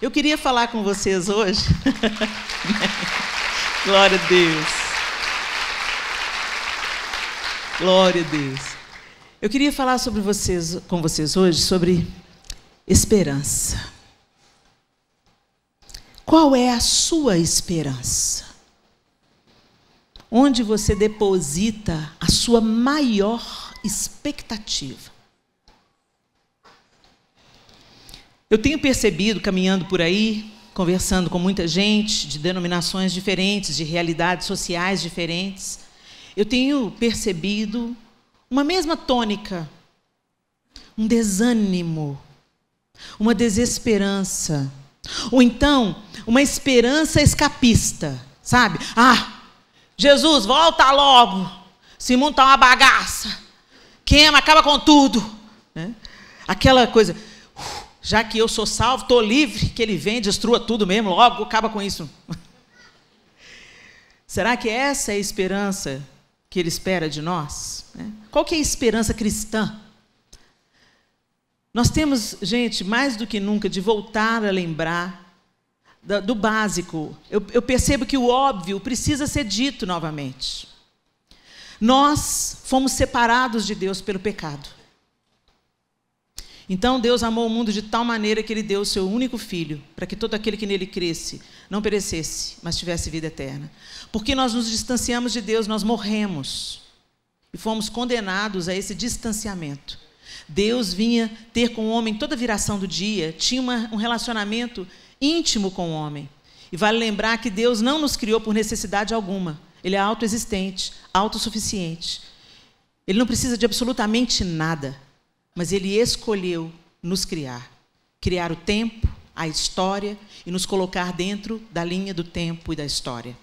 Eu queria falar com vocês hoje. Glória a Deus. Glória a Deus. Eu queria falar sobre vocês, com vocês hoje sobre esperança. Qual é a sua esperança? Onde você deposita a sua maior expectativa? Eu tenho percebido, caminhando por aí, conversando com muita gente de denominações diferentes, de realidades sociais diferentes, eu tenho percebido uma mesma tônica, um desânimo, uma desesperança, ou então uma esperança escapista, sabe? Ah, Jesus, volta logo, esse mundo está uma bagaça, queima, acaba com tudo. Né? Aquela coisa já que eu sou salvo, estou livre, que ele vem, destrua tudo mesmo, logo acaba com isso. Será que essa é a esperança que ele espera de nós? Né? Qual que é a esperança cristã? Nós temos, gente, mais do que nunca, de voltar a lembrar do básico. Eu, eu percebo que o óbvio precisa ser dito novamente. Nós fomos separados de Deus pelo pecado. Então Deus amou o mundo de tal maneira que ele deu o seu único filho, para que todo aquele que nele cresce não perecesse, mas tivesse vida eterna. Porque nós nos distanciamos de Deus, nós morremos e fomos condenados a esse distanciamento. Deus vinha ter com o homem toda a viração do dia, tinha uma, um relacionamento íntimo com o homem. E vale lembrar que Deus não nos criou por necessidade alguma. Ele é autoexistente, autossuficiente. Ele não precisa de absolutamente nada mas Ele escolheu nos criar criar o tempo, a história e nos colocar dentro da linha do tempo e da história.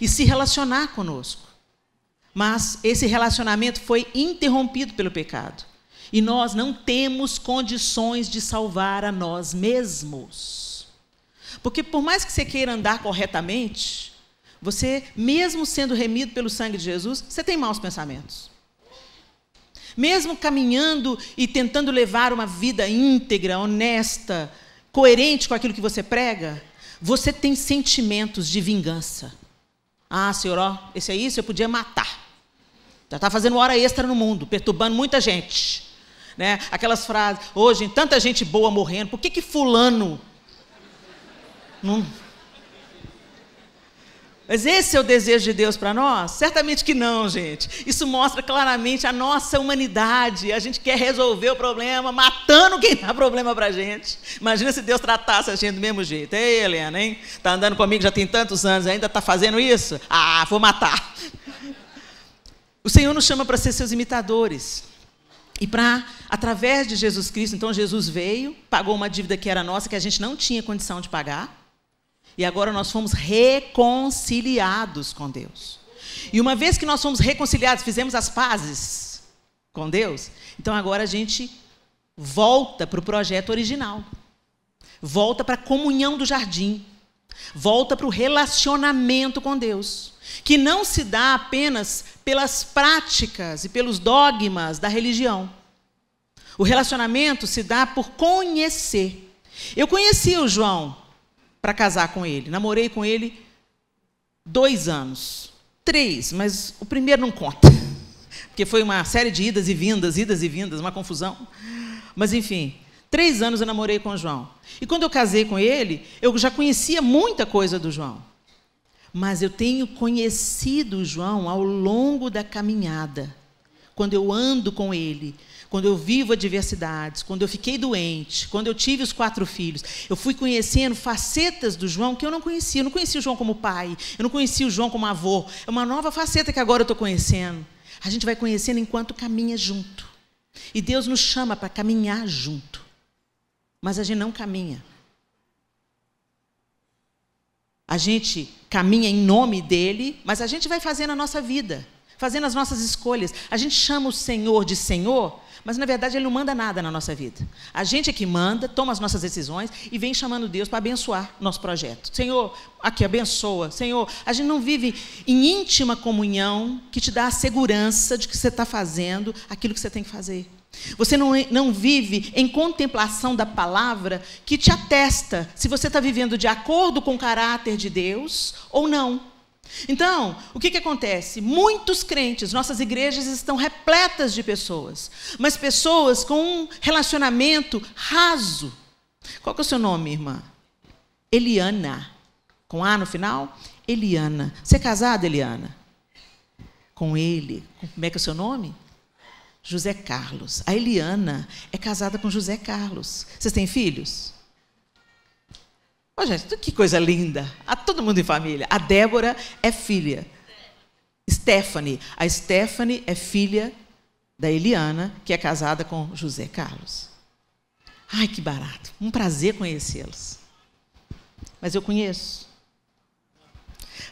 E se relacionar conosco. Mas esse relacionamento foi interrompido pelo pecado. E nós não temos condições de salvar a nós mesmos. Porque por mais que você queira andar corretamente, você, mesmo sendo remido pelo sangue de Jesus, você tem maus pensamentos. Mesmo caminhando e tentando levar uma vida íntegra, honesta, coerente com aquilo que você prega, você tem sentimentos de vingança. Ah, senhor, ó, esse é isso, eu podia matar. Já está fazendo hora extra no mundo, perturbando muita gente. Né? Aquelas frases, hoje, tanta gente boa morrendo, por que, que fulano não, mas esse é o desejo de Deus para nós? Certamente que não, gente. Isso mostra claramente a nossa humanidade. A gente quer resolver o problema matando quem dá problema para a gente. Imagina se Deus tratasse a gente do mesmo jeito. Ei, Helena, hein? Tá andando comigo já tem tantos anos, ainda tá fazendo isso? Ah, vou matar. O Senhor nos chama para ser seus imitadores. E para, através de Jesus Cristo, então Jesus veio, pagou uma dívida que era nossa, que a gente não tinha condição de pagar e agora nós fomos reconciliados com Deus. E uma vez que nós fomos reconciliados, fizemos as pazes com Deus, então agora a gente volta para o projeto original. Volta para a comunhão do jardim. Volta para o relacionamento com Deus, que não se dá apenas pelas práticas e pelos dogmas da religião. O relacionamento se dá por conhecer. Eu conhecia o João para casar com ele. Namorei com ele dois anos. Três, mas o primeiro não conta. Porque foi uma série de idas e vindas, idas e vindas, uma confusão. Mas, enfim, três anos eu namorei com o João. E quando eu casei com ele, eu já conhecia muita coisa do João. Mas eu tenho conhecido o João ao longo da caminhada quando eu ando com Ele, quando eu vivo adversidades, quando eu fiquei doente, quando eu tive os quatro filhos, eu fui conhecendo facetas do João que eu não conhecia. Eu não conhecia o João como pai, eu não conhecia o João como avô. É uma nova faceta que agora eu estou conhecendo. A gente vai conhecendo enquanto caminha junto. E Deus nos chama para caminhar junto. Mas a gente não caminha. A gente caminha em nome dele, mas a gente vai fazendo a nossa vida fazendo as nossas escolhas. A gente chama o Senhor de Senhor, mas na verdade Ele não manda nada na nossa vida. A gente é que manda, toma as nossas decisões e vem chamando Deus para abençoar nosso projeto. Senhor, aqui abençoa. Senhor, a gente não vive em íntima comunhão que te dá a segurança de que você está fazendo aquilo que você tem que fazer. Você não, não vive em contemplação da palavra que te atesta se você está vivendo de acordo com o caráter de Deus ou não. Então, o que, que acontece? Muitos crentes, nossas igrejas estão repletas de pessoas, mas pessoas com um relacionamento raso. Qual que é o seu nome, irmã? Eliana. Com A no final? Eliana. Você é casada, Eliana? Com ele. Como é que é o seu nome? José Carlos. A Eliana é casada com José Carlos. Vocês têm filhos? Oh, gente, que coisa linda. A todo mundo em família. A Débora é filha. Stephanie. A Stephanie é filha da Eliana, que é casada com José Carlos. Ai, que barato. Um prazer conhecê-los. Mas eu conheço.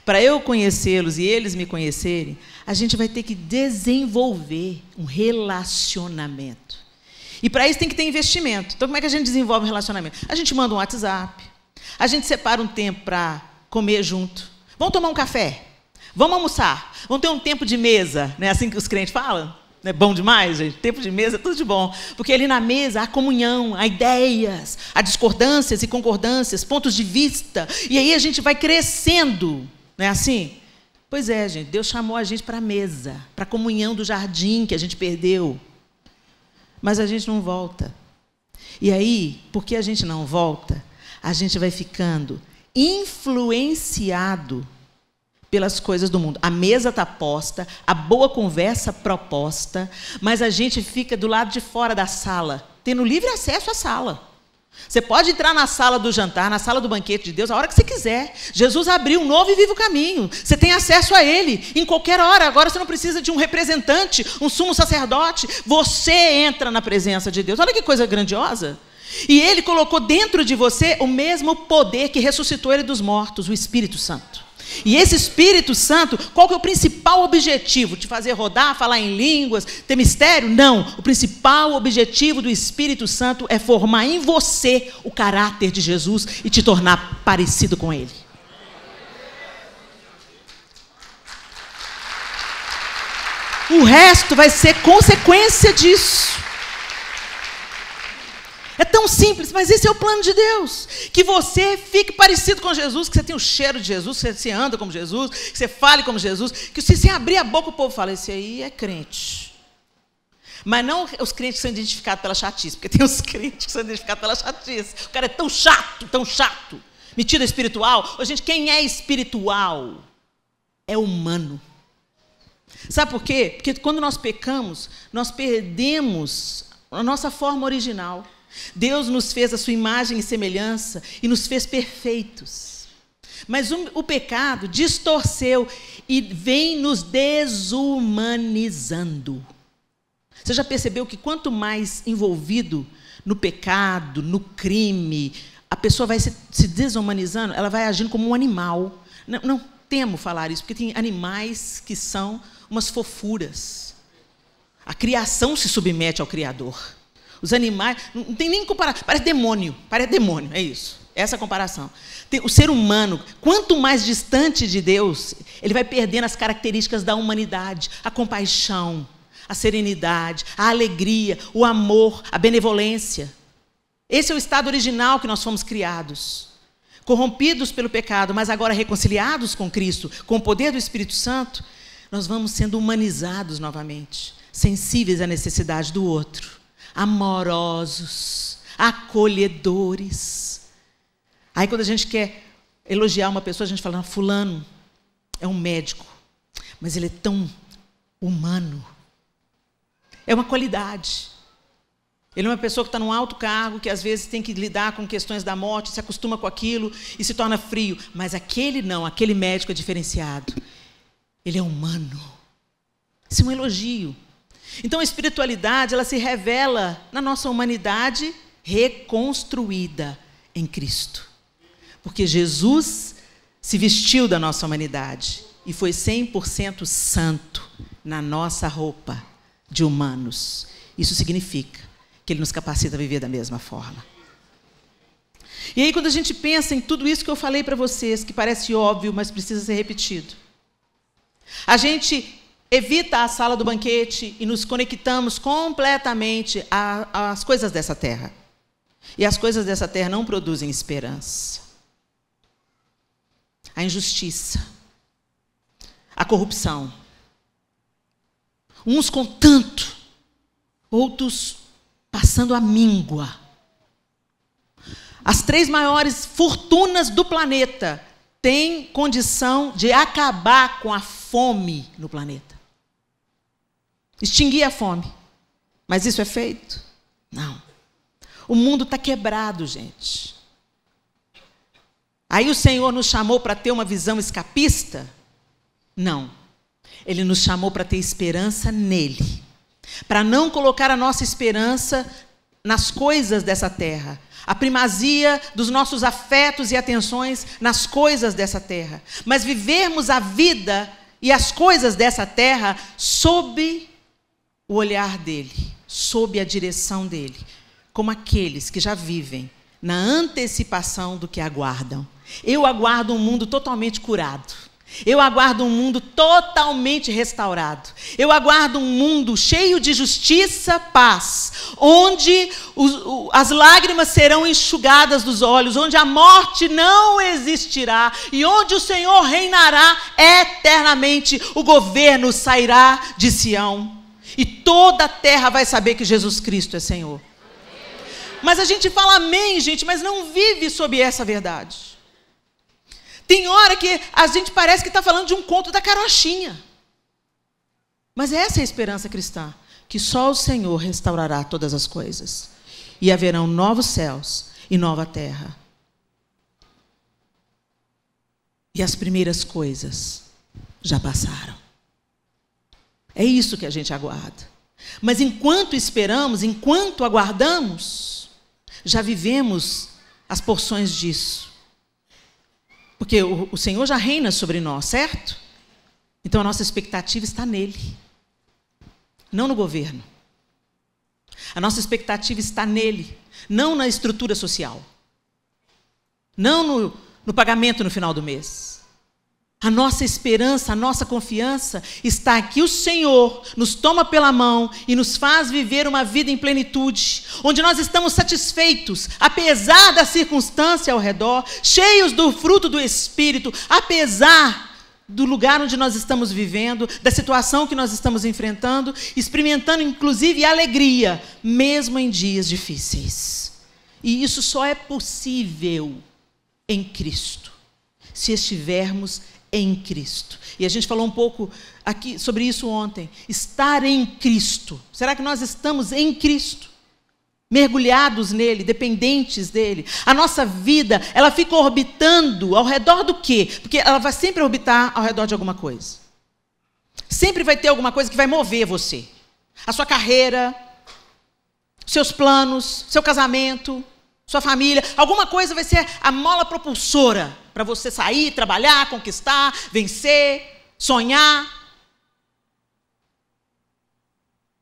Para eu conhecê-los e eles me conhecerem, a gente vai ter que desenvolver um relacionamento. E para isso tem que ter investimento. Então, como é que a gente desenvolve um relacionamento? A gente manda um WhatsApp, a gente separa um tempo para comer junto. Vamos tomar um café. Vamos almoçar. Vamos ter um tempo de mesa. Não é assim que os crentes falam? Não é bom demais, gente? Tempo de mesa é tudo de bom. Porque ali na mesa há comunhão, há ideias, há discordâncias e concordâncias, pontos de vista. E aí a gente vai crescendo. Não é assim? Pois é, gente. Deus chamou a gente para a mesa, para a comunhão do jardim que a gente perdeu. Mas a gente não volta. E aí, por que a gente não volta, a gente vai ficando influenciado pelas coisas do mundo. A mesa está posta, a boa conversa proposta, mas a gente fica do lado de fora da sala, tendo livre acesso à sala. Você pode entrar na sala do jantar, na sala do banquete de Deus, a hora que você quiser. Jesus abriu um novo e vivo caminho. Você tem acesso a Ele em qualquer hora. Agora você não precisa de um representante, um sumo sacerdote. Você entra na presença de Deus. Olha que coisa grandiosa. E ele colocou dentro de você o mesmo poder que ressuscitou ele dos mortos, o Espírito Santo. E esse Espírito Santo, qual que é o principal objetivo? Te fazer rodar, falar em línguas, ter mistério? Não. O principal objetivo do Espírito Santo é formar em você o caráter de Jesus e te tornar parecido com ele. O resto vai ser consequência disso. É tão simples, mas esse é o plano de Deus. Que você fique parecido com Jesus, que você tenha o cheiro de Jesus, que você anda como Jesus, que você fale como Jesus, que se você abrir a boca, o povo fala: esse aí é crente. Mas não os crentes que são identificados pela chatice, porque tem os crentes que são identificados pela chatice. O cara é tão chato, tão chato. metido espiritual. Ô, gente, quem é espiritual é humano. Sabe por quê? Porque quando nós pecamos, nós perdemos a nossa forma original. Deus nos fez a sua imagem e semelhança e nos fez perfeitos. Mas o, o pecado distorceu e vem nos desumanizando. Você já percebeu que quanto mais envolvido no pecado, no crime, a pessoa vai se, se desumanizando, ela vai agindo como um animal. Não, não temo falar isso, porque tem animais que são umas fofuras. A criação se submete ao Criador os animais. Não tem nem comparação. Parece demônio. Parece demônio, é isso. É essa comparação. o ser humano, quanto mais distante de Deus, ele vai perdendo as características da humanidade, a compaixão, a serenidade, a alegria, o amor, a benevolência. Esse é o estado original que nós fomos criados. Corrompidos pelo pecado, mas agora reconciliados com Cristo, com o poder do Espírito Santo, nós vamos sendo humanizados novamente, sensíveis à necessidade do outro amorosos, acolhedores. Aí quando a gente quer elogiar uma pessoa, a gente fala, ah, fulano é um médico, mas ele é tão humano. É uma qualidade. Ele é uma pessoa que está num alto cargo, que às vezes tem que lidar com questões da morte, se acostuma com aquilo e se torna frio. Mas aquele não, aquele médico é diferenciado. Ele é humano. Isso é um elogio. Então a espiritualidade, ela se revela na nossa humanidade reconstruída em Cristo. Porque Jesus se vestiu da nossa humanidade e foi 100% santo na nossa roupa de humanos. Isso significa que ele nos capacita a viver da mesma forma. E aí, quando a gente pensa em tudo isso que eu falei para vocês, que parece óbvio, mas precisa ser repetido, a gente evita a sala do banquete e nos conectamos completamente às coisas dessa terra. E as coisas dessa terra não produzem esperança. A injustiça, a corrupção. Uns com tanto, outros passando a míngua. As três maiores fortunas do planeta têm condição de acabar com a fome no planeta extinguir a fome. Mas isso é feito? Não. O mundo está quebrado, gente. Aí o Senhor nos chamou para ter uma visão escapista? Não. Ele nos chamou para ter esperança nele. Para não colocar a nossa esperança nas coisas dessa terra, a primazia dos nossos afetos e atenções nas coisas dessa terra, mas vivermos a vida e as coisas dessa terra sob o olhar dele, sob a direção dele, como aqueles que já vivem na antecipação do que aguardam. Eu aguardo um mundo totalmente curado. Eu aguardo um mundo totalmente restaurado. Eu aguardo um mundo cheio de justiça, paz, onde os, o, as lágrimas serão enxugadas dos olhos, onde a morte não existirá e onde o Senhor reinará eternamente. O governo sairá de Sião. E toda a terra vai saber que Jesus Cristo é Senhor. Mas a gente fala amém, gente, mas não vive sob essa verdade. Tem hora que a gente parece que está falando de um conto da carochinha. Mas essa é a esperança cristã, que só o Senhor restaurará todas as coisas. E haverão novos céus e nova terra. E as primeiras coisas já passaram. É isso que a gente aguarda. Mas enquanto esperamos, enquanto aguardamos, já vivemos as porções disso. Porque o, o Senhor já reina sobre nós, certo? Então a nossa expectativa está nele, não no governo. A nossa expectativa está nele, não na estrutura social, não no, no pagamento no final do mês. A nossa esperança, a nossa confiança está aqui. O Senhor nos toma pela mão e nos faz viver uma vida em plenitude, onde nós estamos satisfeitos, apesar da circunstância ao redor, cheios do fruto do Espírito, apesar do lugar onde nós estamos vivendo, da situação que nós estamos enfrentando, experimentando inclusive alegria, mesmo em dias difíceis. E isso só é possível em Cristo, se estivermos em Cristo. E a gente falou um pouco aqui sobre isso ontem. Estar em Cristo. Será que nós estamos em Cristo? Mergulhados nele, dependentes dele. A nossa vida, ela fica orbitando ao redor do quê? Porque ela vai sempre orbitar ao redor de alguma coisa. Sempre vai ter alguma coisa que vai mover você. A sua carreira, seus planos, seu casamento, sua família, alguma coisa vai ser a mola propulsora para você sair, trabalhar, conquistar, vencer, sonhar.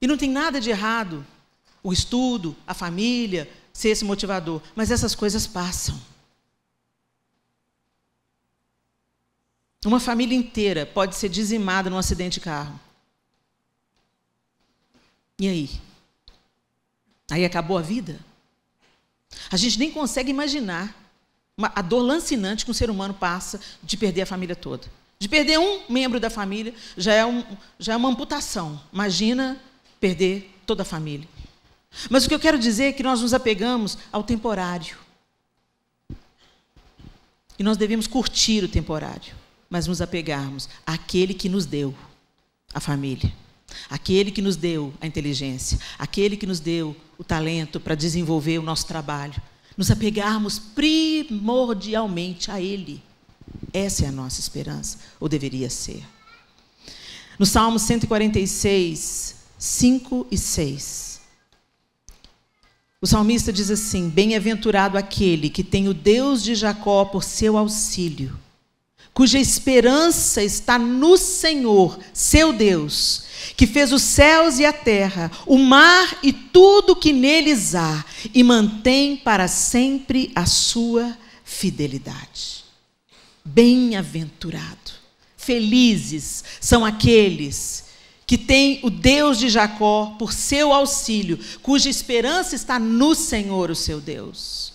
E não tem nada de errado o estudo, a família, ser esse motivador, mas essas coisas passam. Uma família inteira pode ser dizimada num acidente de carro. E aí? Aí acabou a vida? A gente nem consegue imaginar uma, a dor lancinante que um ser humano passa de perder a família toda. De perder um membro da família já é, um, já é uma amputação. Imagina perder toda a família. Mas o que eu quero dizer é que nós nos apegamos ao temporário. E nós devemos curtir o temporário, mas nos apegarmos àquele que nos deu a família, aquele que nos deu a inteligência, aquele que nos deu o talento para desenvolver o nosso trabalho, nos apegarmos primordialmente a Ele. Essa é a nossa esperança, ou deveria ser. No Salmo 146, 5 e 6. O salmista diz assim: Bem-aventurado aquele que tem o Deus de Jacó por seu auxílio cuja esperança está no Senhor, seu Deus, que fez os céus e a terra, o mar e tudo que neles há, e mantém para sempre a sua fidelidade. Bem-aventurado, felizes são aqueles que têm o Deus de Jacó por seu auxílio, cuja esperança está no Senhor, o seu Deus.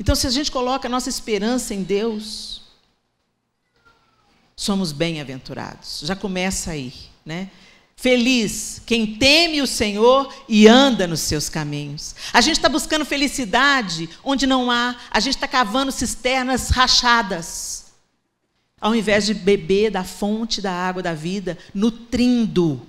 Então, se a gente coloca a nossa esperança em Deus, somos bem-aventurados. Já começa aí, né? Feliz quem teme o Senhor e anda nos seus caminhos. A gente está buscando felicidade onde não há, a gente está cavando cisternas rachadas, ao invés de beber da fonte da água da vida, nutrindo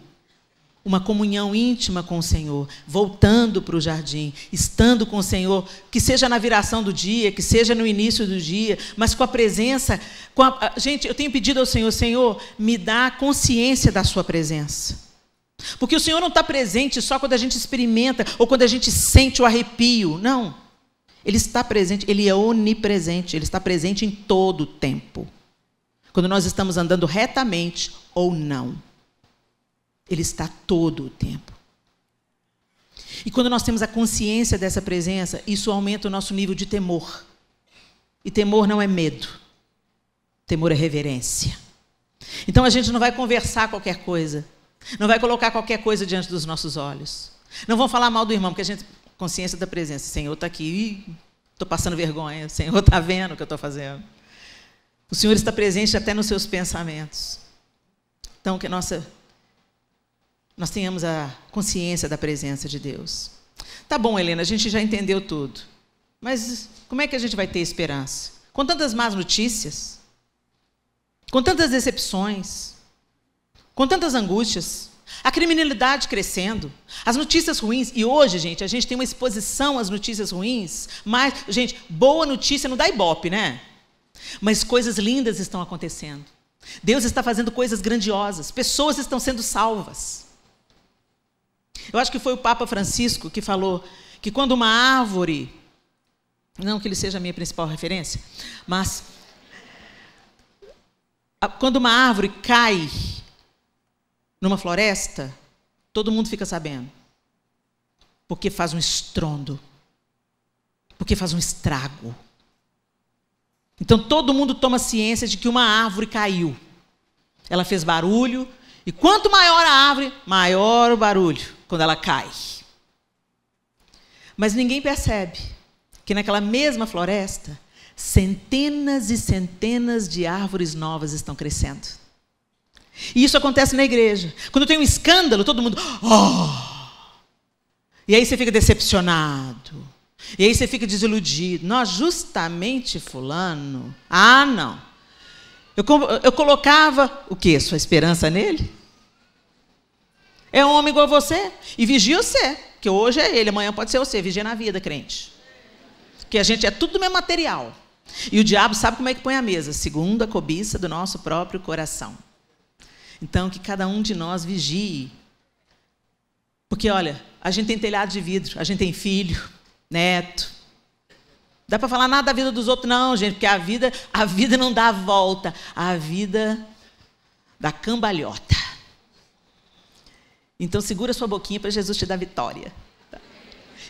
uma comunhão íntima com o Senhor, voltando para o jardim, estando com o Senhor, que seja na viração do dia, que seja no início do dia, mas com a presença. Com a... Gente, eu tenho pedido ao Senhor, Senhor, me dá consciência da Sua presença. Porque o Senhor não está presente só quando a gente experimenta ou quando a gente sente o arrepio. Não. Ele está presente, ele é onipresente, ele está presente em todo o tempo. Quando nós estamos andando retamente ou não. Ele está todo o tempo. E quando nós temos a consciência dessa presença, isso aumenta o nosso nível de temor. E temor não é medo, temor é reverência. Então a gente não vai conversar qualquer coisa, não vai colocar qualquer coisa diante dos nossos olhos. Não vão falar mal do irmão, porque a gente, consciência da presença, Senhor está aqui, estou passando vergonha, Senhor está vendo o que eu estou fazendo. O Senhor está presente até nos seus pensamentos. Então, que nossa nós tenhamos a consciência da presença de Deus. Tá bom, Helena, a gente já entendeu tudo. Mas como é que a gente vai ter esperança? Com tantas más notícias, com tantas decepções, com tantas angústias, a criminalidade crescendo, as notícias ruins. E hoje, gente, a gente tem uma exposição às notícias ruins. Mas, gente, boa notícia não dá ibope, né? Mas coisas lindas estão acontecendo. Deus está fazendo coisas grandiosas. Pessoas estão sendo salvas. Eu acho que foi o Papa Francisco que falou que quando uma árvore, não que ele seja a minha principal referência, mas quando uma árvore cai numa floresta, todo mundo fica sabendo. Porque faz um estrondo. Porque faz um estrago. Então todo mundo toma ciência de que uma árvore caiu. Ela fez barulho, e quanto maior a árvore, maior o barulho quando ela cai. Mas ninguém percebe que naquela mesma floresta, centenas e centenas de árvores novas estão crescendo. E isso acontece na igreja. Quando tem um escândalo, todo mundo. Oh! E aí você fica decepcionado. E aí você fica desiludido. Nós, justamente Fulano. Ah, não. Eu, eu colocava o quê? Sua esperança nele? É um homem igual a você? E vigia você, que hoje é ele, amanhã pode ser você. Vigia na vida, crente. Que a gente é tudo do mesmo material. E o diabo sabe como é que põe a mesa, segundo a cobiça do nosso próprio coração. Então, que cada um de nós vigie. Porque, olha, a gente tem telhado de vidro, a gente tem filho, neto. Dá para falar nada da vida dos outros, não, gente, porque a vida, a vida não dá a volta, a vida dá cambalhota. Então segura sua boquinha para Jesus te dar vitória. Tá?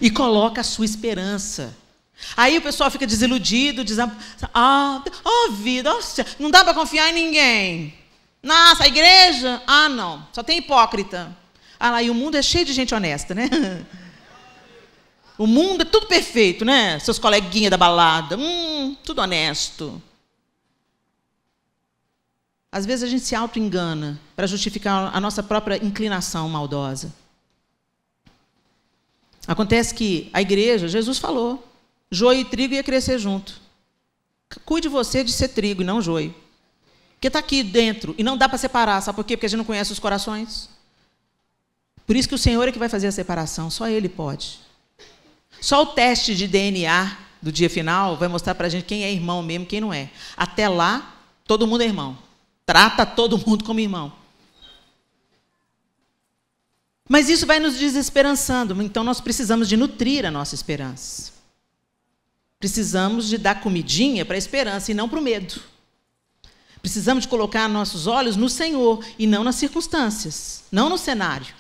E coloca a sua esperança. Aí o pessoal fica desiludido, diz, ah, oh, vida, nossa, não dá para confiar em ninguém. Nossa, a igreja? Ah, não, só tem hipócrita. Ah lá, e o mundo é cheio de gente honesta, né? O mundo é tudo perfeito, né? Seus coleguinhas da balada, hum, tudo honesto. Às vezes a gente se auto-engana para justificar a nossa própria inclinação maldosa. Acontece que a igreja, Jesus falou, joio e trigo ia crescer junto. Cuide você de ser trigo e não joio. Porque está aqui dentro e não dá para separar, sabe por quê? Porque a gente não conhece os corações. Por isso que o Senhor é que vai fazer a separação, só Ele pode. Só o teste de DNA do dia final vai mostrar para a gente quem é irmão mesmo, quem não é. Até lá, todo mundo é irmão. Trata todo mundo como irmão. Mas isso vai nos desesperançando, então nós precisamos de nutrir a nossa esperança. Precisamos de dar comidinha para a esperança e não para o medo. Precisamos de colocar nossos olhos no Senhor e não nas circunstâncias, não no cenário.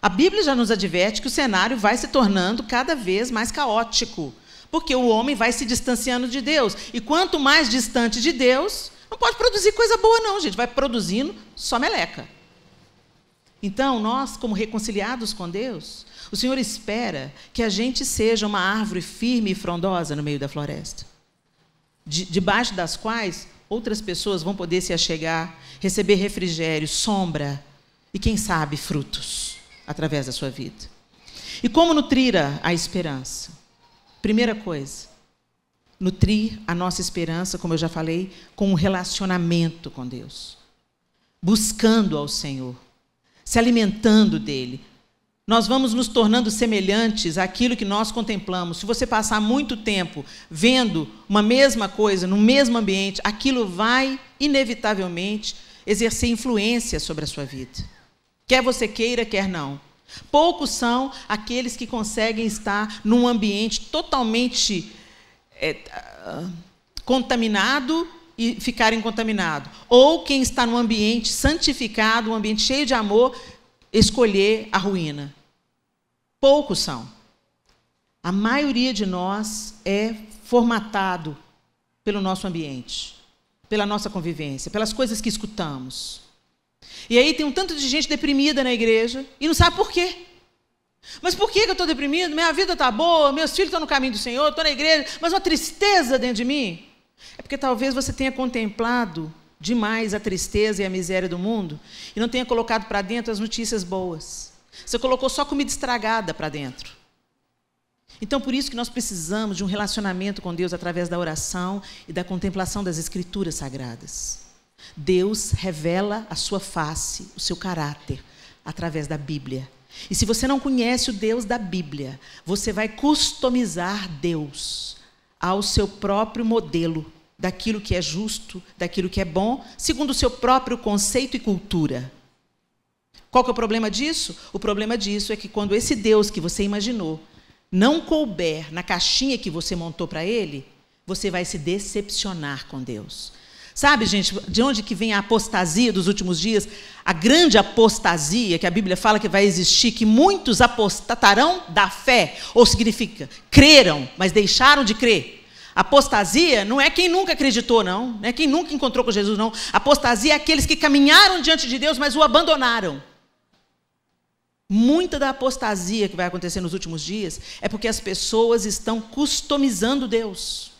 A Bíblia já nos adverte que o cenário vai se tornando cada vez mais caótico, porque o homem vai se distanciando de Deus. E quanto mais distante de Deus, não pode produzir coisa boa, não, gente. Vai produzindo só meleca. Então, nós, como reconciliados com Deus, o Senhor espera que a gente seja uma árvore firme e frondosa no meio da floresta, de, debaixo das quais outras pessoas vão poder se achegar, receber refrigério, sombra e, quem sabe, frutos através da sua vida. E como nutrir a esperança? Primeira coisa, nutrir a nossa esperança, como eu já falei, com um relacionamento com Deus, buscando ao Senhor, se alimentando dele. Nós vamos nos tornando semelhantes àquilo que nós contemplamos. Se você passar muito tempo vendo uma mesma coisa no mesmo ambiente, aquilo vai inevitavelmente exercer influência sobre a sua vida. Quer você queira, quer não. Poucos são aqueles que conseguem estar num ambiente totalmente é, ah, contaminado e ficarem contaminados. Ou quem está num ambiente santificado, um ambiente cheio de amor, escolher a ruína. Poucos são. A maioria de nós é formatado pelo nosso ambiente, pela nossa convivência, pelas coisas que escutamos. E aí tem um tanto de gente deprimida na igreja e não sabe por quê. Mas por que, eu estou deprimido? Minha vida está boa, meus filhos estão no caminho do Senhor, estou na igreja, mas uma tristeza dentro de mim. É porque talvez você tenha contemplado demais a tristeza e a miséria do mundo e não tenha colocado para dentro as notícias boas. Você colocou só comida estragada para dentro. Então, por isso que nós precisamos de um relacionamento com Deus através da oração e da contemplação das Escrituras sagradas. Deus revela a sua face, o seu caráter, através da Bíblia, e se você não conhece o Deus da Bíblia, você vai customizar Deus ao seu próprio modelo, daquilo que é justo, daquilo que é bom, segundo o seu próprio conceito e cultura. Qual que é o problema disso? O problema disso é que quando esse Deus que você imaginou não couber na caixinha que você montou para ele, você vai se decepcionar com Deus. Sabe, gente, de onde que vem a apostasia dos últimos dias? A grande apostasia que a Bíblia fala que vai existir, que muitos apostatarão da fé, ou significa, creram, mas deixaram de crer. Apostasia não é quem nunca acreditou, não, não é quem nunca encontrou com Jesus, não. Apostasia é aqueles que caminharam diante de Deus, mas o abandonaram. Muita da apostasia que vai acontecer nos últimos dias é porque as pessoas estão customizando Deus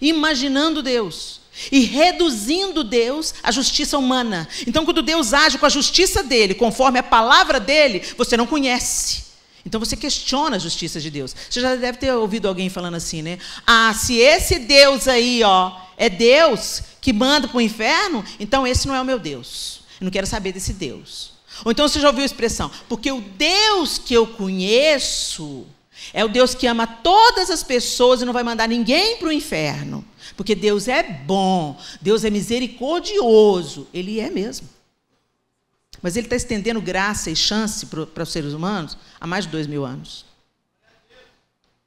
imaginando Deus e reduzindo Deus à justiça humana. Então, quando Deus age com a justiça dele, conforme a palavra dele, você não conhece. Então você questiona a justiça de Deus. Você já deve ter ouvido alguém falando assim, né? Ah, se esse Deus aí, ó, é Deus que manda para o inferno, então esse não é o meu Deus. Eu não quero saber desse Deus. Ou então você já ouviu a expressão, porque o Deus que eu conheço, é o Deus que ama todas as pessoas e não vai mandar ninguém para o inferno. Porque Deus é bom, Deus é misericordioso, Ele é mesmo. Mas Ele está estendendo graça e chance para os seres humanos há mais de dois mil anos.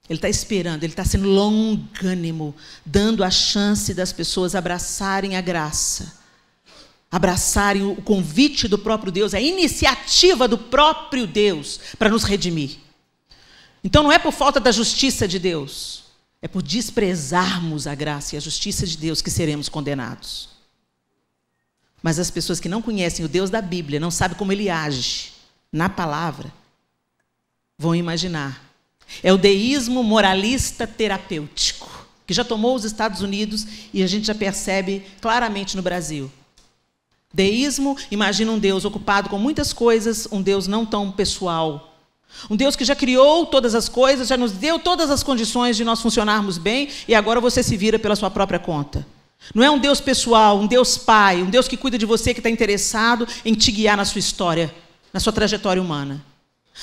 Ele está esperando, ele está sendo longânimo, dando a chance das pessoas abraçarem a graça, abraçarem o convite do próprio Deus, a iniciativa do próprio Deus para nos redimir. Então não é por falta da justiça de Deus, é por desprezarmos a graça e a justiça de Deus que seremos condenados. Mas as pessoas que não conhecem o Deus da Bíblia, não sabem como ele age na palavra, vão imaginar. É o deísmo moralista terapêutico, que já tomou os Estados Unidos e a gente já percebe claramente no Brasil. Deísmo imagina um Deus ocupado com muitas coisas, um Deus não tão pessoal, um Deus que já criou todas as coisas, já nos deu todas as condições de nós funcionarmos bem e agora você se vira pela sua própria conta. Não é um Deus pessoal, um Deus pai, um Deus que cuida de você, que está interessado em te guiar na sua história, na sua trajetória humana.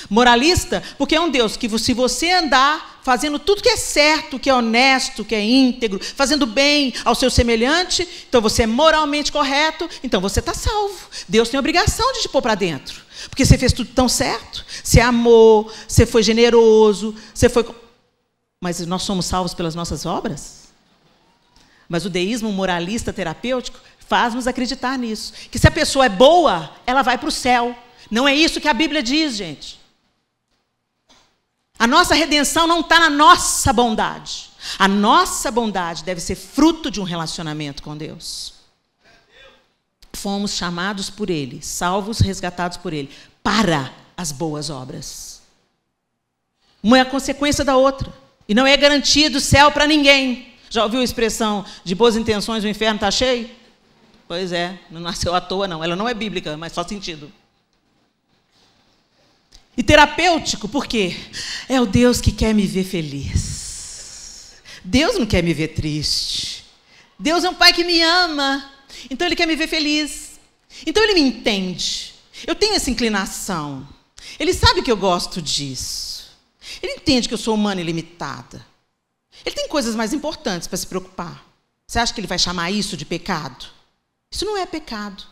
Moralista, porque é um Deus que, se você andar fazendo tudo que é certo, que é honesto, que é íntegro, fazendo bem ao seu semelhante, então você é moralmente correto, então você está salvo. Deus tem obrigação de te pôr para dentro. Porque você fez tudo tão certo. Você amou, você foi generoso, você foi. Mas nós somos salvos pelas nossas obras? Mas o deísmo moralista terapêutico faz-nos acreditar nisso. Que se a pessoa é boa, ela vai para o céu. Não é isso que a Bíblia diz, gente. A nossa redenção não está na nossa bondade. A nossa bondade deve ser fruto de um relacionamento com Deus fomos chamados por Ele, salvos, resgatados por Ele, para as boas obras. Uma é a consequência da outra. E não é garantia do céu para ninguém. Já ouviu a expressão de boas intenções o inferno está cheio? Pois é, não nasceu à toa, não. Ela não é bíblica, mas faz sentido. E terapêutico, por quê? É o Deus que quer me ver feliz. Deus não quer me ver triste. Deus é um pai que me ama. Então ele quer me ver feliz. Então ele me entende. Eu tenho essa inclinação. Ele sabe que eu gosto disso. Ele entende que eu sou humana e limitada. Ele tem coisas mais importantes para se preocupar. Você acha que ele vai chamar isso de pecado? Isso não é pecado.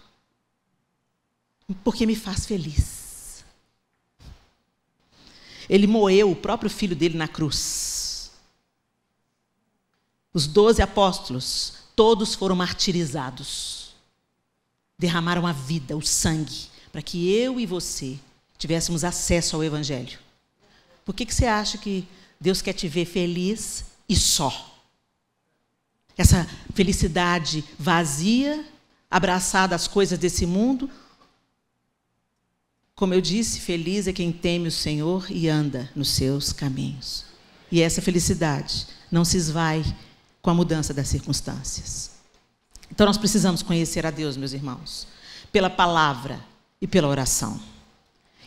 Porque me faz feliz. Ele moeu o próprio filho dele na cruz. Os doze apóstolos Todos foram martirizados. Derramaram a vida, o sangue, para que eu e você tivéssemos acesso ao Evangelho. Por que, que você acha que Deus quer te ver feliz e só? Essa felicidade vazia, abraçada às coisas desse mundo. Como eu disse, feliz é quem teme o Senhor e anda nos seus caminhos. E essa felicidade não se esvai com a mudança das circunstâncias. Então nós precisamos conhecer a Deus, meus irmãos, pela palavra e pela oração.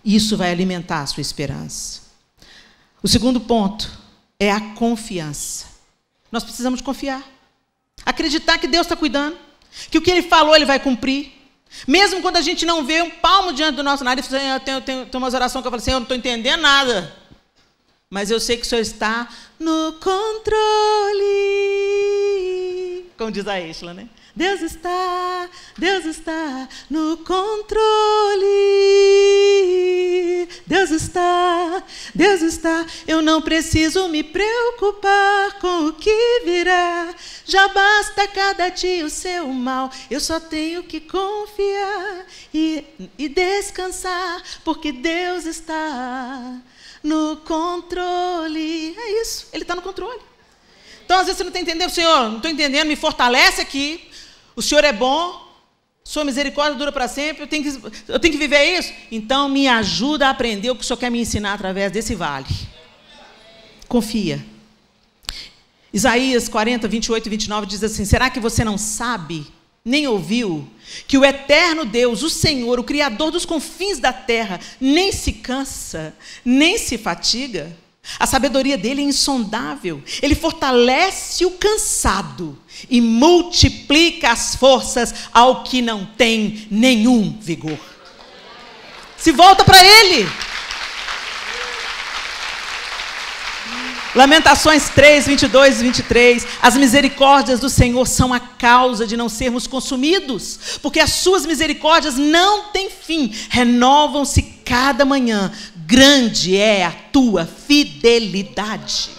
Isso vai alimentar a sua esperança. O segundo ponto é a confiança. Nós precisamos confiar, acreditar que Deus está cuidando, que o que Ele falou Ele vai cumprir. Mesmo quando a gente não vê um palmo diante do nosso nariz, eu tenho, tenho, tenho umas orações que eu falo assim, eu não estou entendendo nada. Mas eu sei que o Senhor está no controle como diz a isla, né? Deus está, Deus está no controle. Deus está, Deus está. Eu não preciso me preocupar com o que virá. Já basta cada dia o seu mal. Eu só tenho que confiar e, e descansar, porque Deus está no controle. É isso, Ele está no controle. Então, às vezes, você não está entendendo, Senhor, não estou entendendo, me fortalece aqui. O Senhor é bom, sua misericórdia dura para sempre, eu tenho, que, eu tenho que viver isso. Então, me ajuda a aprender o que o Senhor quer me ensinar através desse vale. Confia. Isaías 40, 28 e 29 diz assim: Será que você não sabe, nem ouviu, que o eterno Deus, o Senhor, o Criador dos confins da terra, nem se cansa, nem se fatiga? A sabedoria dele é insondável. Ele fortalece o cansado e multiplica as forças ao que não tem nenhum vigor. Se volta para ele. Lamentações 3, 22 e 23. As misericórdias do Senhor são a causa de não sermos consumidos, porque as suas misericórdias não têm fim, renovam-se cada manhã grande é a tua fidelidade.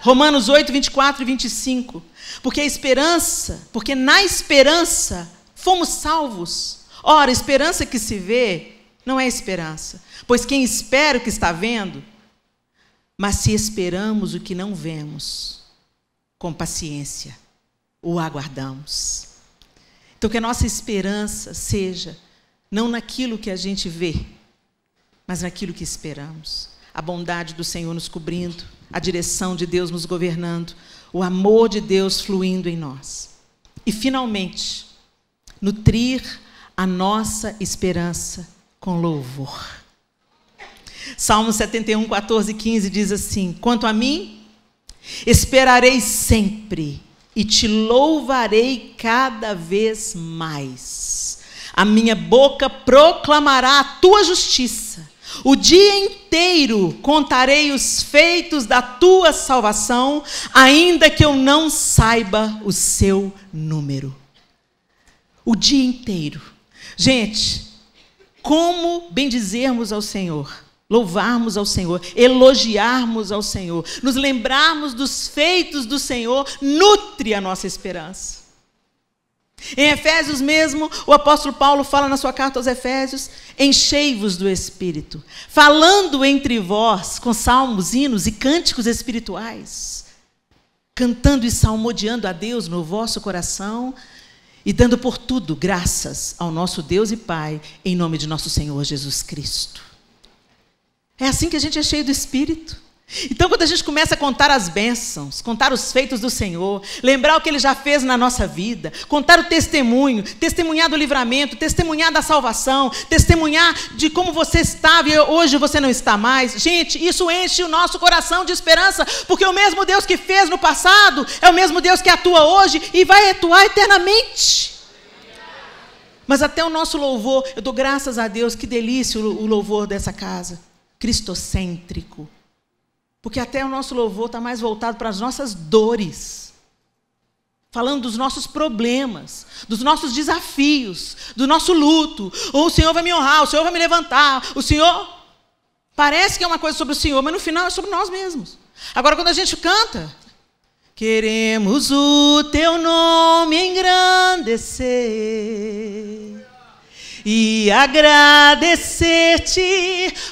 Romanos 8, 24 e 25. Porque a esperança, porque na esperança fomos salvos. Ora, esperança que se vê não é esperança, pois quem espera o que está vendo, mas se esperamos o que não vemos, com paciência o aguardamos. Então que a nossa esperança seja não naquilo que a gente vê, mas naquilo que esperamos. A bondade do Senhor nos cobrindo, a direção de Deus nos governando, o amor de Deus fluindo em nós. E, finalmente, nutrir a nossa esperança com louvor. Salmo 71, 14 e 15 diz assim: Quanto a mim, esperarei sempre e te louvarei cada vez mais. A minha boca proclamará a tua justiça o dia inteiro contarei os feitos da tua salvação, ainda que eu não saiba o seu número. O dia inteiro. Gente, como bendizermos ao Senhor, louvarmos ao Senhor, elogiarmos ao Senhor, nos lembrarmos dos feitos do Senhor, nutre a nossa esperança. Em Efésios mesmo, o apóstolo Paulo fala na sua carta aos Efésios: enchei-vos do Espírito, falando entre vós com salmos, hinos e cânticos espirituais, cantando e salmodiando a Deus no vosso coração e dando por tudo graças ao nosso Deus e Pai, em nome de nosso Senhor Jesus Cristo. É assim que a gente é cheio do Espírito. Então, quando a gente começa a contar as bênçãos, contar os feitos do Senhor, lembrar o que Ele já fez na nossa vida, contar o testemunho, testemunhar do livramento, testemunhar da salvação, testemunhar de como você estava e hoje você não está mais. Gente, isso enche o nosso coração de esperança, porque o mesmo Deus que fez no passado é o mesmo Deus que atua hoje e vai atuar eternamente. Mas até o nosso louvor, eu dou graças a Deus, que delícia o louvor dessa casa, cristocêntrico porque até o nosso louvor está mais voltado para as nossas dores. Falando dos nossos problemas, dos nossos desafios, do nosso luto. Ou o Senhor vai me honrar, o Senhor vai me levantar, o Senhor. Parece que é uma coisa sobre o Senhor, mas no final é sobre nós mesmos. Agora, quando a gente canta, queremos o teu nome engrandecer e agradecer-te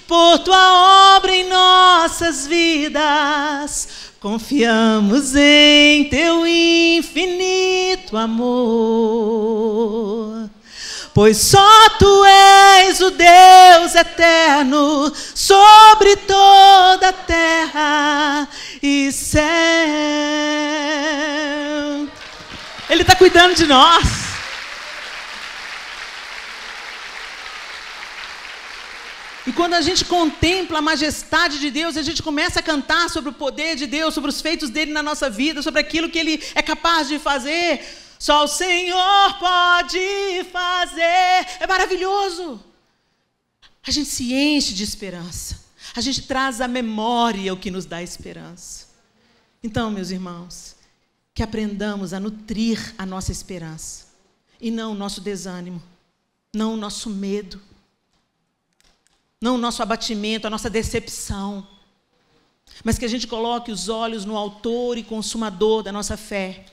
por tua obra em nossas vidas. Confiamos em teu infinito amor. Pois só tu és o Deus eterno sobre toda a terra e céu. Ele está cuidando de nós. E quando a gente contempla a majestade de Deus, a gente começa a cantar sobre o poder de Deus, sobre os feitos dele na nossa vida, sobre aquilo que ele é capaz de fazer. Só o Senhor pode fazer. É maravilhoso. A gente se enche de esperança. A gente traz à memória o que nos dá esperança. Então, meus irmãos, que aprendamos a nutrir a nossa esperança e não o nosso desânimo, não o nosso medo não o nosso abatimento, a nossa decepção, mas que a gente coloque os olhos no Autor e Consumador da nossa fé.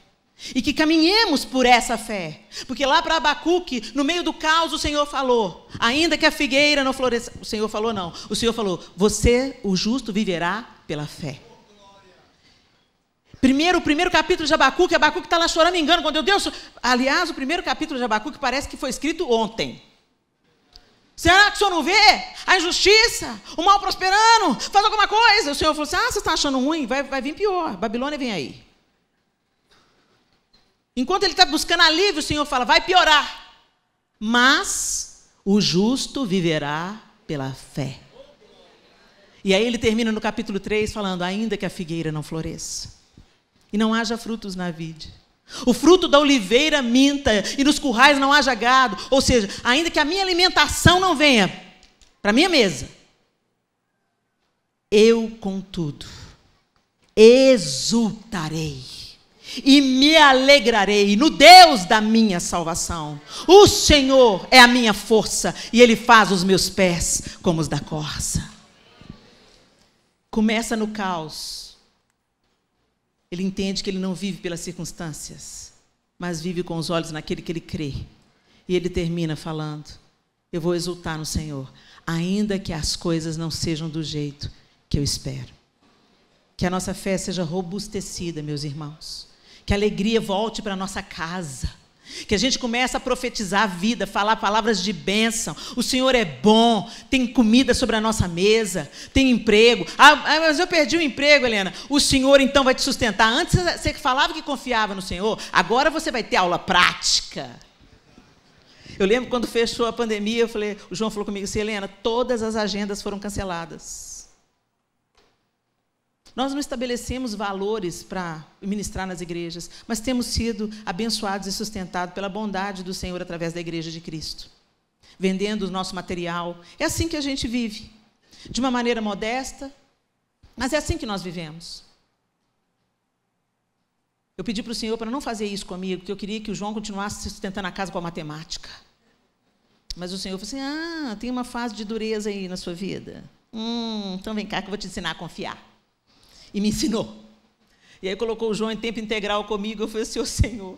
E que caminhemos por essa fé. Porque lá para Abacuque, no meio do caos, o Senhor falou: ainda que a figueira não floresça. O Senhor falou, não. O Senhor falou: você, o justo, viverá pela fé. Primeiro, o primeiro capítulo de Abacuque, Abacuque está lá chorando engano com Deus. Aliás, o primeiro capítulo de Abacuque parece que foi escrito ontem. Será que o senhor não vê a injustiça, o mal prosperando? Faz alguma coisa. O senhor falou assim: ah, você está achando ruim? Vai, vai vir pior. Babilônia vem aí. Enquanto ele está buscando alívio, o senhor fala: vai piorar. Mas o justo viverá pela fé. E aí ele termina no capítulo 3 falando: ainda que a figueira não floresça e não haja frutos na vide o fruto da oliveira minta e nos currais não haja gado. Ou seja, ainda que a minha alimentação não venha para a minha mesa, eu, contudo, exultarei e me alegrarei no Deus da minha salvação. O Senhor é a minha força e Ele faz os meus pés como os da corça. Começa no caos ele entende que ele não vive pelas circunstâncias, mas vive com os olhos naquele que ele crê. E ele termina falando: Eu vou exultar no Senhor, ainda que as coisas não sejam do jeito que eu espero. Que a nossa fé seja robustecida, meus irmãos. Que a alegria volte para a nossa casa que a gente começa a profetizar a vida, falar palavras de bênção. O Senhor é bom, tem comida sobre a nossa mesa, tem emprego. Ah, ah mas eu perdi o emprego, Helena. O Senhor então vai te sustentar. Antes você falava que confiava no Senhor, agora você vai ter aula prática. Eu lembro quando fechou a pandemia, eu falei, o João falou comigo assim, Helena, todas as agendas foram canceladas. Nós não estabelecemos valores para ministrar nas igrejas, mas temos sido abençoados e sustentados pela bondade do Senhor através da igreja de Cristo. Vendendo o nosso material. É assim que a gente vive. De uma maneira modesta, mas é assim que nós vivemos. Eu pedi para o Senhor para não fazer isso comigo, porque eu queria que o João continuasse sustentando a casa com a matemática. Mas o Senhor falou assim: ah, tem uma fase de dureza aí na sua vida. Hum, então vem cá que eu vou te ensinar a confiar e me ensinou. E aí colocou o João em tempo integral comigo. Eu falei assim, ô oh, Senhor,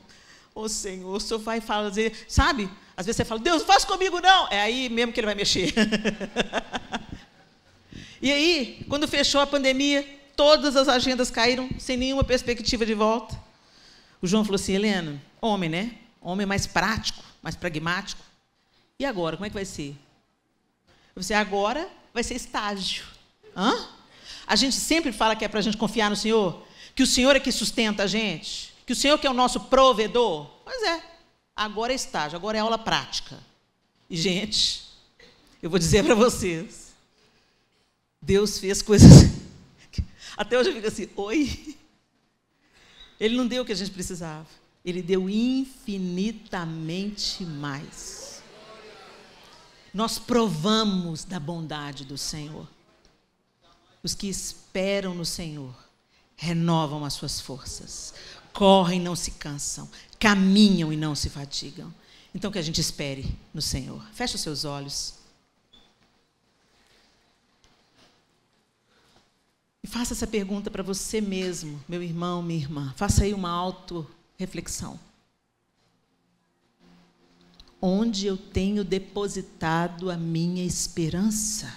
ô oh, Senhor, o Senhor vai fazer. Sabe? Às vezes você fala, Deus, faz comigo não. É aí mesmo que ele vai mexer. e aí, quando fechou a pandemia, todas as agendas caíram sem nenhuma perspectiva de volta. O João falou assim, Helena, homem, né? Homem mais prático, mais pragmático. E agora, como é que vai ser? você assim, agora vai ser estágio. Hã? A gente sempre fala que é para a gente confiar no Senhor, que o Senhor é que sustenta a gente, que o Senhor que é o nosso provedor. Pois é, agora é estágio, agora é aula prática. E, gente, eu vou dizer para vocês, Deus fez coisas. Até hoje eu fico assim, oi? Ele não deu o que a gente precisava. Ele deu infinitamente mais. Nós provamos da bondade do Senhor. Os que esperam no Senhor renovam as suas forças, correm e não se cansam, caminham e não se fatigam. Então que a gente espere no Senhor. Feche os seus olhos. E faça essa pergunta para você mesmo, meu irmão, minha irmã. Faça aí uma auto-reflexão. Onde eu tenho depositado a minha esperança?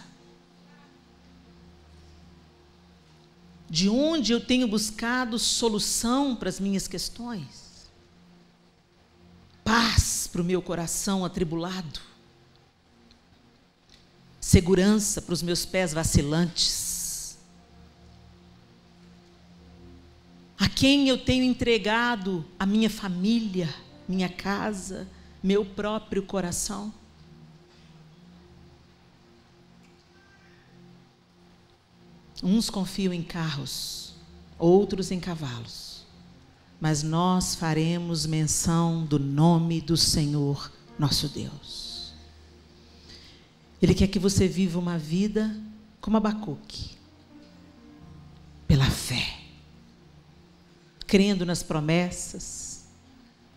de onde eu tenho buscado solução para as minhas questões, paz para o meu coração atribulado, segurança para os meus pés vacilantes. A quem eu tenho entregado a minha família, minha casa, meu próprio coração? Uns confiam em carros, outros em cavalos. Mas nós faremos menção do nome do Senhor, nosso Deus. Ele quer que você viva uma vida como Abacuque, pela fé, crendo nas promessas,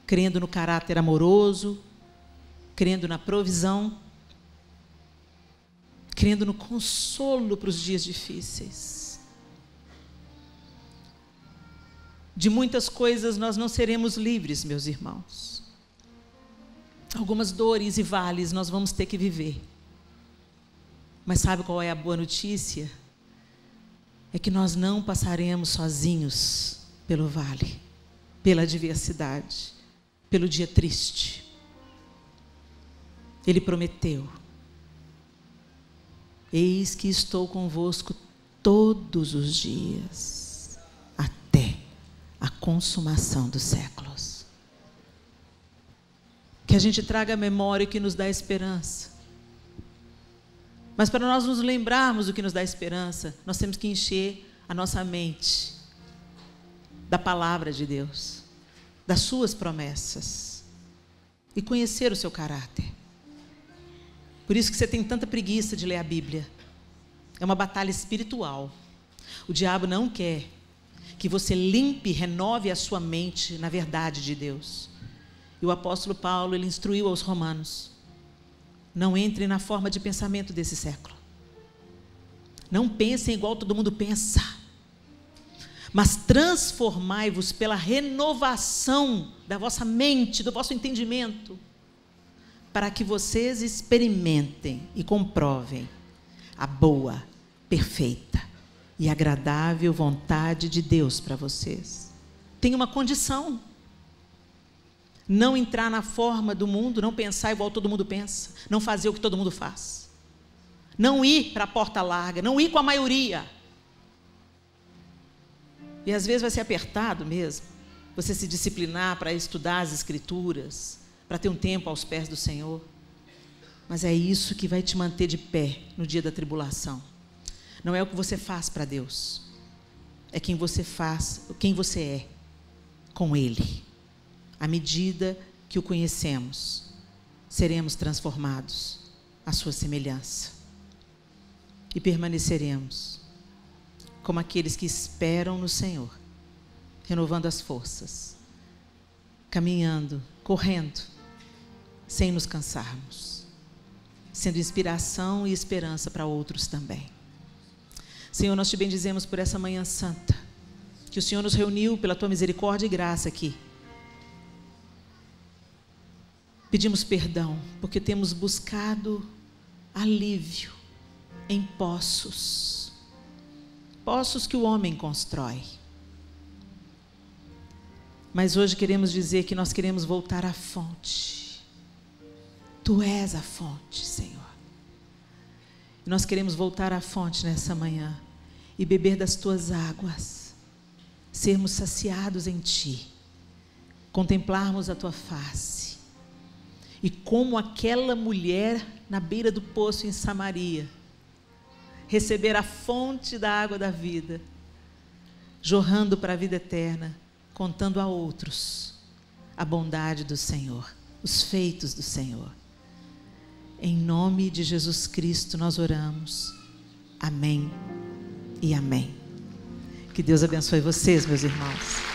crendo no caráter amoroso, crendo na provisão crendo no consolo para os dias difíceis. De muitas coisas nós não seremos livres, meus irmãos. Algumas dores e vales nós vamos ter que viver. Mas sabe qual é a boa notícia? É que nós não passaremos sozinhos pelo vale, pela adversidade, pelo dia triste. Ele prometeu Eis que estou convosco todos os dias, até a consumação dos séculos. Que a gente traga a memória que nos dá esperança. Mas para nós nos lembrarmos do que nos dá esperança, nós temos que encher a nossa mente da palavra de Deus, das suas promessas e conhecer o seu caráter. Por isso que você tem tanta preguiça de ler a Bíblia. É uma batalha espiritual. O diabo não quer que você limpe, renove a sua mente na verdade de Deus. E o apóstolo Paulo, ele instruiu aos romanos: não entrem na forma de pensamento desse século. Não pensem igual todo mundo pensa. Mas transformai-vos pela renovação da vossa mente, do vosso entendimento para que vocês experimentem e comprovem a boa, perfeita e agradável vontade de Deus para vocês. Tem uma condição. Não entrar na forma do mundo, não pensar igual todo mundo pensa, não fazer o que todo mundo faz. Não ir para a porta larga, não ir com a maioria. E às vezes vai ser apertado mesmo. Você se disciplinar para estudar as escrituras, para ter um tempo aos pés do Senhor. Mas é isso que vai te manter de pé no dia da tribulação. Não é o que você faz para Deus, é quem você faz, quem você é com Ele. À medida que o conhecemos, seremos transformados à Sua semelhança e permaneceremos como aqueles que esperam no Senhor, renovando as forças, caminhando, correndo sem nos cansarmos, sendo inspiração e esperança para outros também. Senhor, nós te bendizemos por essa manhã santa, que o Senhor nos reuniu pela tua misericórdia e graça aqui. Pedimos perdão, porque temos buscado alívio em poços poços que o homem constrói. Mas hoje queremos dizer que nós queremos voltar à fonte Tu és a fonte, Senhor. Nós queremos voltar à fonte nessa manhã e beber das tuas águas, sermos saciados em ti, contemplarmos a tua face. E como aquela mulher na beira do poço em Samaria, receber a fonte da água da vida, jorrando para a vida eterna, contando a outros a bondade do Senhor, os feitos do Senhor. Em nome de Jesus Cristo nós oramos. Amém e amém. Que Deus abençoe vocês, meus irmãos.